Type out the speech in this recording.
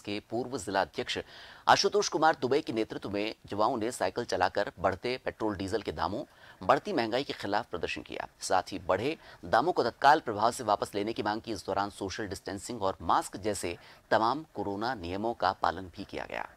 कांग्रेस के पूर्व जिला अध्यक्ष आशुतोष कुमार दुबे के नेतृत्व में युवाओं ने साइकिल चलाकर बढ़ते पेट्रोल डीजल के दामों बढ़ती महंगाई के खिलाफ प्रदर्शन किया साथ ही बढ़े दामों को तत्काल प्रभाव से वापस लेने की मांग की इस दौरान सोशल डिस्टेंसिंग और मास्क जैसे तमाम कोरोना नियमों का पालन भी किया गया